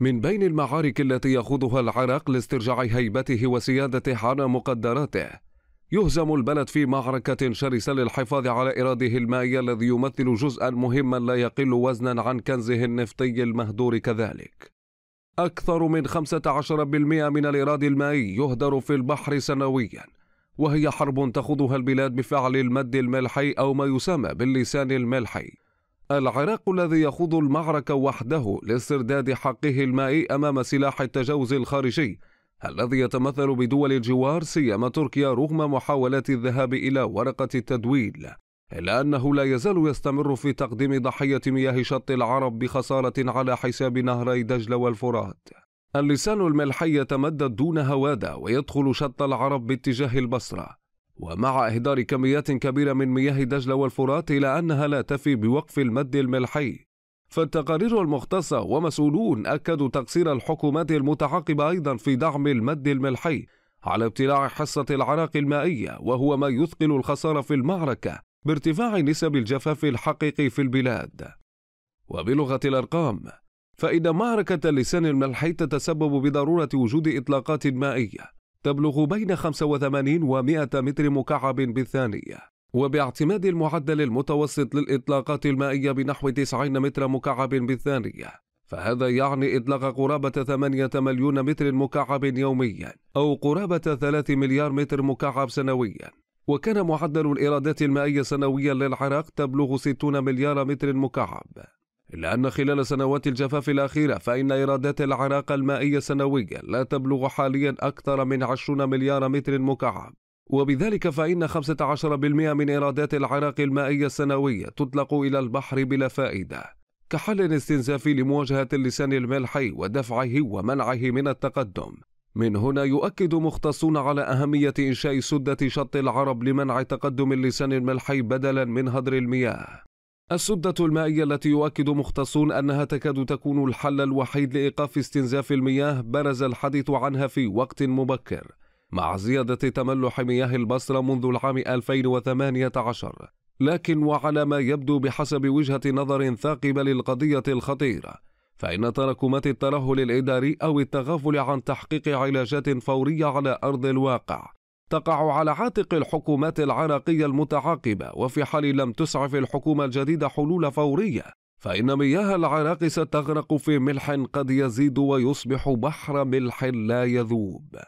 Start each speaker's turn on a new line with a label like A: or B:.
A: من بين المعارك التي يخوضها العراق لاسترجاع هيبته وسيادته على مقدراته يهزم البلد في معركة شرسة للحفاظ على إراده المائية الذي يمثل جزءا مهما لا يقل وزنا عن كنزه النفطي المهدور كذلك أكثر من 15% من الإراد المائي يهدر في البحر سنويا وهي حرب تخوضها البلاد بفعل المد الملحي أو ما يسمى باللسان الملحي العراق الذي يخوض المعركة وحده لاسترداد حقه المائي أمام سلاح التجاوز الخارجي الذي يتمثل بدول الجوار سيما تركيا رغم محاولات الذهاب إلى ورقة التدويل إلا أنه لا يزال يستمر في تقديم ضحية مياه شط العرب بخسارة على حساب نهري دجلة والفرات اللسان الملحي يتمدد دون هوادة ويدخل شط العرب باتجاه البصرة ومع إهدار كميات كبيرة من مياه دجلة والفرات إلى أنها لا تفي بوقف المد الملحي فالتقارير المختصة ومسؤولون أكدوا تقصير الحكومات المتعاقبة أيضا في دعم المد الملحي على ابتلاع حصة العراق المائية وهو ما يثقل الخسارة في المعركة بارتفاع نسب الجفاف الحقيقي في البلاد وبلغة الأرقام فإن معركة اللسان الملحي تتسبب بضرورة وجود إطلاقات مائية تبلغ بين 85 و 100 متر مكعب بالثانية وباعتماد المعدل المتوسط للإطلاقات المائية بنحو 90 متر مكعب بالثانية فهذا يعني إطلاق قرابة 8 مليون متر مكعب يوميا أو قرابة 3 مليار متر مكعب سنويا وكان معدل الإيرادات المائية سنويا للعراق تبلغ 60 مليار متر مكعب إلا أن خلال سنوات الجفاف الأخيرة فإن إيرادات العراق المائية السنوية لا تبلغ حاليا أكثر من 20 مليار متر مكعب وبذلك فإن 15% من إيرادات العراق المائية السنوية تطلق إلى البحر بلا فائدة كحل استنزافي لمواجهة اللسان الملحي ودفعه ومنعه من التقدم من هنا يؤكد مختصون على أهمية إنشاء سدة شط العرب لمنع تقدم اللسان الملحي بدلا من هدر المياه السدة المائية التي يؤكد مختصون أنها تكاد تكون الحل الوحيد لإيقاف استنزاف المياه برز الحديث عنها في وقت مبكر مع زيادة تملح مياه البصرة منذ العام 2018 لكن وعلى ما يبدو بحسب وجهة نظر ثاقبة للقضية الخطيرة فإن تراكمات الترهل الإداري أو التغافل عن تحقيق علاجات فورية على أرض الواقع تقع على عاتق الحكومات العراقية المتعاقبة وفي حال لم تسعف الحكومة الجديدة حلول فورية فإن مياه العراق ستغرق في ملح قد يزيد ويصبح بحر ملح لا يذوب